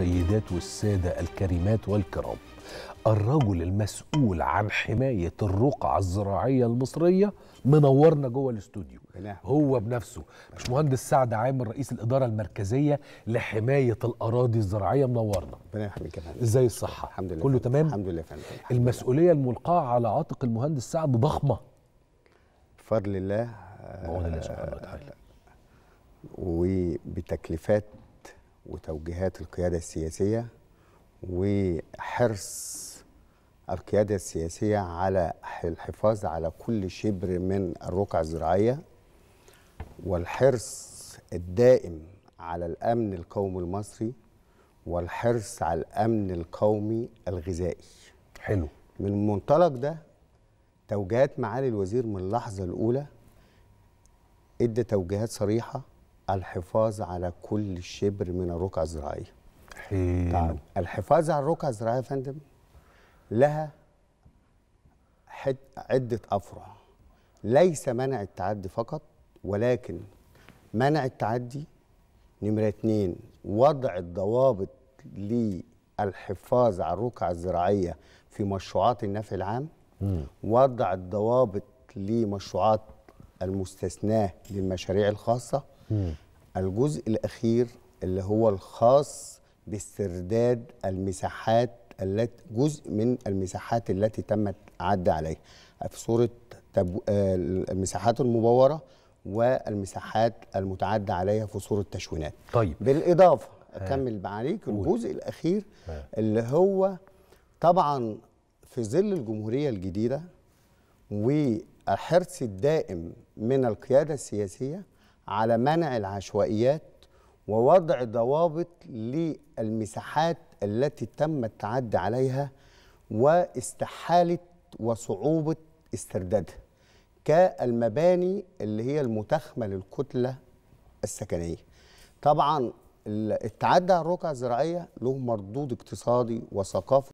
السيدات والسادة الكريمات والكرام الرجل المسؤول عن حماية الرقعة الزراعية المصرية منورنا جوه الاستوديو هو بنفسه مش مهندس سعد عامر رئيس الإدارة المركزية لحماية الأراضي الزراعية منورنا ربنا يحميك يا ازاي الصحة؟ الحمد لله كله تمام؟ الحمد لله فندم المسؤولية الملقاة على عاتق المهندس سعد ضخمة بفضل الله بفضل الله سبحانه وتعالى وبتكليفات وتوجيهات القيادة السياسية وحرص القيادة السياسية على الحفاظ على كل شبر من الرقعة الزراعية والحرص الدائم على الأمن القومي المصري والحرص على الأمن القومي الغذائي حلو من المنطلق ده توجيهات معالي الوزير من اللحظة الأولى ادى توجيهات صريحة الحفاظ على كل شبر من الرقعه الزراعيه. حلو طيب، الحفاظ على الرقعه الزراعيه يا فندم لها حد عده افرع ليس منع التعدي فقط ولكن منع التعدي نمرة اتنين وضع الضوابط للحفاظ على الرقعة الزراعية في مشروعات النفع العام م. وضع الضوابط لمشروعات المستثناة للمشاريع الخاصة الجزء الاخير اللي هو الخاص باسترداد المساحات التي جزء من المساحات التي تمت عد عليها في صوره تب... آه، المساحات المبوره والمساحات المتعدى عليها في صوره تشوينات طيب بالاضافه آه. اكمل معاك الجزء الاخير ها. آه. اللي هو طبعا في ظل الجمهوريه الجديده والحرص الدائم من القياده السياسيه على منع العشوائيات ووضع ضوابط للمساحات التي تم التعدي عليها واستحاله وصعوبه استردادها كالمباني اللي هي المتخمه للكتله السكنيه طبعا التعدي على الرقعه الزراعيه له مردود اقتصادي وثقافي